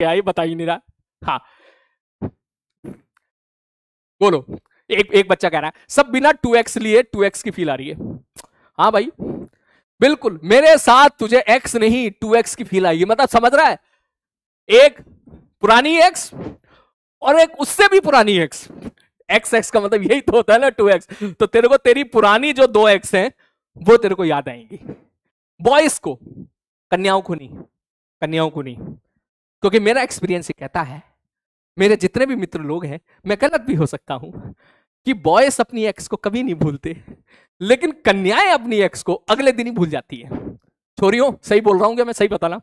क्या ये बता ही नहीं रहा हाँ बोलो एक एक बच्चा कह रहा है सब बिना टू एक्स लिए टू एक्स की फील आ रही है हाँ भाई बिल्कुल मेरे साथ तुझे एक्स नहीं टू एक्स की फील आई है मतलब समझ रहा है एक पुरानी एक्स और एक उससे भी पुरानी एक्स एक्स एक्स का मतलब यही तो होता है ना टू एक्स तो तेरे को तेरी पुरानी जो दो एक्स हैं वो तेरे को याद आएंगी बॉयस को कन्याओं को नहीं कन्याओं को नहीं क्योंकि मेरा एक्सपीरियंस ये कहता है मेरे जितने भी मित्र लोग हैं मैं गलत भी हो सकता हूं कि बॉयस अपनी एक्स को कभी नहीं भूलते लेकिन कन्याएं अपनी एक्स को अगले दिन ही भूल जाती है छोरियों सही बोल रहा हूँ क्या मैं सही बताना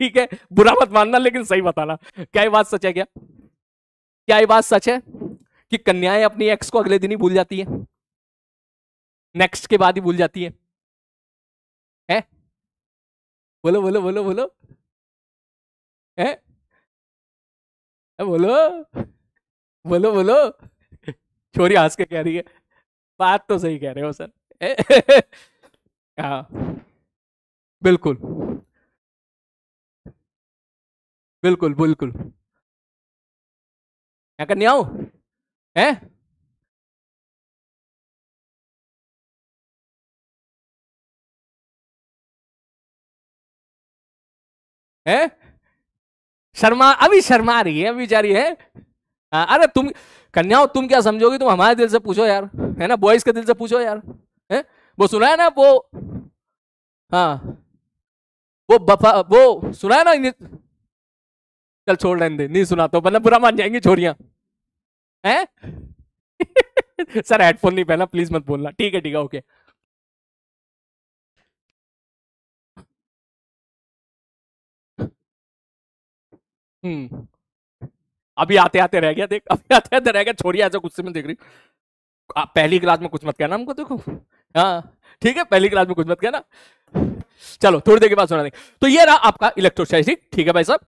ठीक है बुरा मत मानना लेकिन सही बताना क्या ये बात सच है क्या क्या ये बात सच है कि कन्याएं अपनी एक्स को अगले दिन ही भूल जाती है नेक्स्ट के बाद ही भूल जाती है, है? बोलो बोलो बोलो बोलो है बोलो बोलो बोलो छोरी हंस के कह रही है बात तो सही कह रहे हो सर हाँ बिल्कुल बिल्कुल बिल्कुल क्या करने आओ है है शर्मा अभी शर्मा रही है अभी जारी है अरे तुम कन्याओं तुम क्या समझोगी तुम हमारे दिल से पूछो यार है ना बॉयज के दिल से पूछो यार है वो सुना है ना वो हाँ वो बफा वो सुना है ना इन्हें चल छोड़ रहे नहीं सुना तो मतलब बुरा मान जाएंगे छोरिया हैं सर हेडफोन नहीं पहना प्लीज मत बोलना ठीक है ठीक है ओके हम्म। अभी आते आते रह गया देख अभी आते आते रह गया छोरी ऐसा गुस्से में देख रही आप पहली क्लास में कुछ मत कहना हमको देखो हाँ ठीक है पहली क्लास में कुछ मत कहना चलो थोड़ी देर के बाद सुना देंगे तो ये रहा आपका इलेक्ट्रोस्टैटिक ठीक है भाई साहब